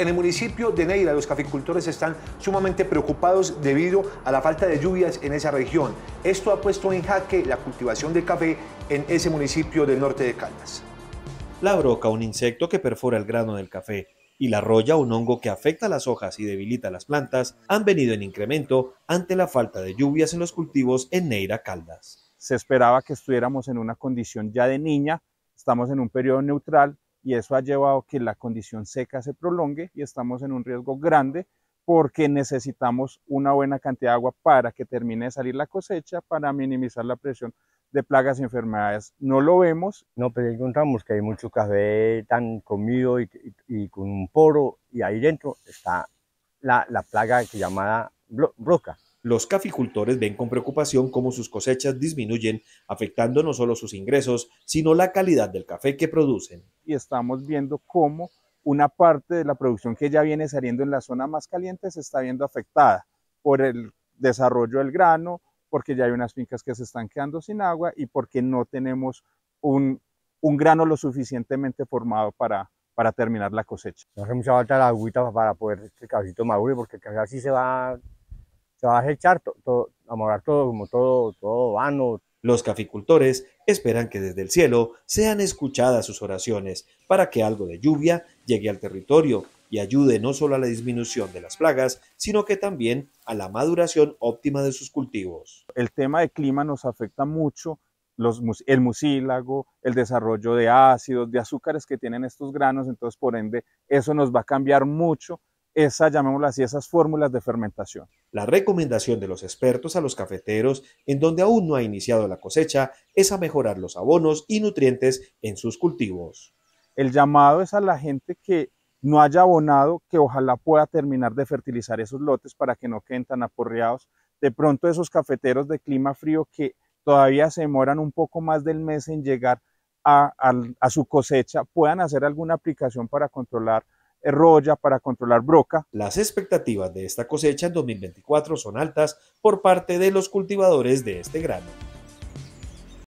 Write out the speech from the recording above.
En el municipio de Neira, los caficultores están sumamente preocupados debido a la falta de lluvias en esa región. Esto ha puesto en jaque la cultivación de café en ese municipio del norte de Caldas. La broca, un insecto que perfora el grano del café, y la roya, un hongo que afecta las hojas y debilita las plantas, han venido en incremento ante la falta de lluvias en los cultivos en Neira Caldas. Se esperaba que estuviéramos en una condición ya de niña, estamos en un periodo neutral, y eso ha llevado a que la condición seca se prolongue y estamos en un riesgo grande porque necesitamos una buena cantidad de agua para que termine de salir la cosecha, para minimizar la presión de plagas y enfermedades. No lo vemos. No, pero encontramos que hay mucho café tan comido y, con un poro y ahí dentro está la, la plaga que llamada broca. Los caficultores ven con preocupación cómo sus cosechas disminuyen, afectando no solo sus ingresos, sino la calidad del café que producen. Y estamos viendo cómo una parte de la producción que ya viene saliendo en la zona más caliente se está viendo afectada por el desarrollo del grano, porque ya hay unas fincas que se están quedando sin agua y porque no tenemos un, grano lo suficientemente formado para, para terminar la cosecha. Hace mucha falta la agüita para poder que el este cabecito madure, porque el café así se va se va a echar a todo como todo, vano. Los caficultores esperan que desde el cielo sean escuchadas sus oraciones para que algo de lluvia llegue al territorio y ayude no solo a la disminución de las plagas, sino que también a la maduración óptima de sus cultivos. El tema de clima nos afecta mucho el mucílago, el desarrollo de ácidos, de azúcares que tienen estos granos, entonces por ende eso nos va a cambiar mucho esas llamémoslo así, esas fórmulas de fermentación. La recomendación de los expertos a los cafeteros en donde aún no ha iniciado la cosecha es a mejorar los abonos y nutrientes en sus cultivos. El llamado es a la gente que no haya abonado, que ojalá pueda terminar de fertilizar esos lotes para que no queden tan aporreados. De pronto esos cafeteros de clima frío que todavía se demoran un poco más del mes en llegar a su cosecha, puedan hacer alguna aplicación para controlar roya para controlar broca. Las expectativas de esta cosecha en 2024 son altas por parte de los cultivadores de este grano.